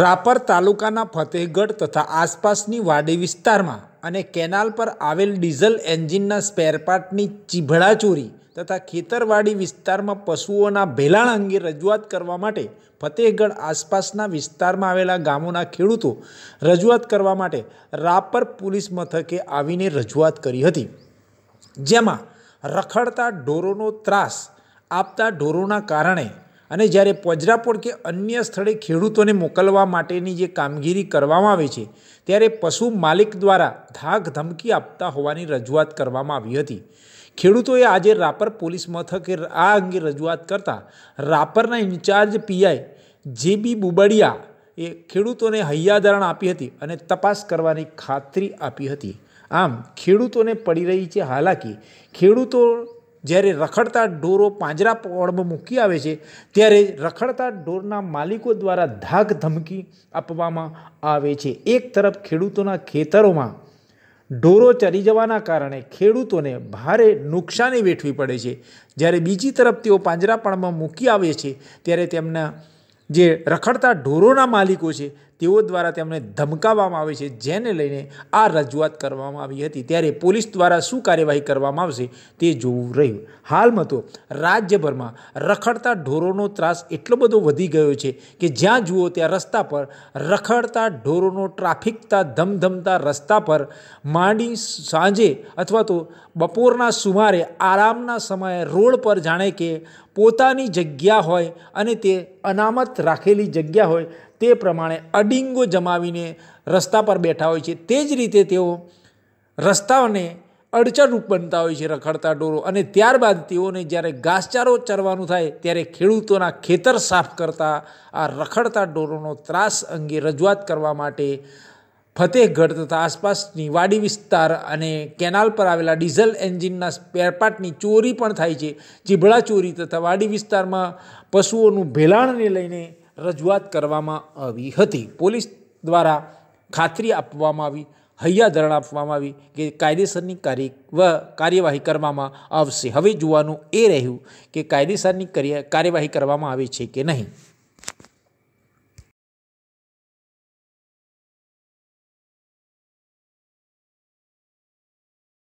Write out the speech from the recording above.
રાપર તાલુકાના ફતેહગઢ તથા આસપાસની વાડી વિસ્તારમાં અને કેનાલ પર આવેલ ડીઝલ એન્જિનના સ્પેરપાર્ટની ચીભળાચોરી તથા ખેતરવાડી વિસ્તારમાં પશુઓના ભેલાણ અંગે રજૂઆત કરવા માટે ફતેહગઢ આસપાસના વિસ્તારમાં આવેલા ગામોના ખેડૂતો રજૂઆત કરવા માટે રાપર પોલીસ મથકે આવીને રજૂઆત કરી હતી જેમાં રખડતા ઢોરોનો ત્રાસ આપતા ઢોરોના કારણે અને જ્યારે વજ્રાપોળ કે અન્ય સ્થળે ખેડૂતોને મોકલવા માટેની જે કામગીરી કરવામાં આવે છે ત્યારે પશુ માલિક દ્વારા ધાક ધમકી આપતા હોવાની રજૂઆત કરવામાં આવી હતી ખેડૂતોએ આજે રાપર પોલીસ મથકે આ અંગે રજૂઆત કરતાં રાપરના ઇન્ચાર્જ પીઆઈ જે બી બુબડિયા એ ખેડૂતોને હૈયાધારણ આપી હતી અને તપાસ કરવાની ખાતરી આપી હતી આમ ખેડૂતોને પડી રહી છે હાલાકી ખેડૂતો જ્યારે રખડતા ઢોરો પાંજરા પળમાં મૂકી આવે છે ત્યારે રખડતા ઢોરના માલિકો દ્વારા ધાક ધમકી આપવામાં આવે છે એક તરફ ખેડૂતોના ખેતરોમાં ઢોરો ચરી જવાના કારણે ખેડૂતોને ભારે નુકસાની વેઠવી પડે છે જ્યારે બીજી તરફ તેઓ પાંજરાપણમાં મૂકી આવે છે ત્યારે તેમના જે રખડતા ઢોરોના માલિકો છે તેઓ દ્વારા તેમને ધમકાવવામાં આવે છે જેને લઈને આ રજૂઆત કરવામાં આવી હતી ત્યારે પોલીસ દ્વારા શું કાર્યવાહી કરવામાં આવશે તે જોવું રહ્યું હાલમાં તો રાજ્યભરમાં રખડતા ઢોરોનો ત્રાસ એટલો બધો વધી ગયો છે કે જ્યાં જુઓ ત્યાં રસ્તા પર રખડતા ઢોરોનો ટ્રાફિકતા ધમધમતા રસ્તા પર માંડી સાંજે અથવા તો બપોરના સુમારે આરામના સમયે રોડ પર જાણે કે પોતાની જગ્યા હોય અને તે અનામત યથાર્થ રાખેલી જગ્યા હોય તે પ્રમાણે અડિંગો જમાવીને રસ્તા પર બેઠા હોય છે તે જ રીતે તેઓ રસ્તાઓને અડચણરૂપ બનતા હોય છે રખડતા ઢોરો અને ત્યારબાદ તેઓને જ્યારે ઘાસચારો ચરવાનું થાય ત્યારે ખેડૂતોના ખેતર સાફ કરતા આ રખડતા ઢોરોનો ત્રાસ અંગે રજૂઆત કરવા માટે ફતેહગઢ તથા આસપાસની વાડી વિસ્તાર અને કેનાલ પર આવેલા ડીઝલ એન્જિનના સ્પેરપાર્ટની ચોરી પણ થાય છે જીભળા ચોરી તથા વાડી વિસ્તારમાં પશુઓનું ભેલાણને લઈને રજૂઆત કરવામાં આવી હતી પોલીસ દ્વારા ખાતરી આપવામાં આવી હૈયાધરણ આપવામાં આવી કે કાયદેસરની વ કાર્યવાહી કરવામાં આવશે હવે જોવાનું એ રહ્યું કે કાયદેસરની કાર્યવાહી કરવામાં આવે છે કે નહીં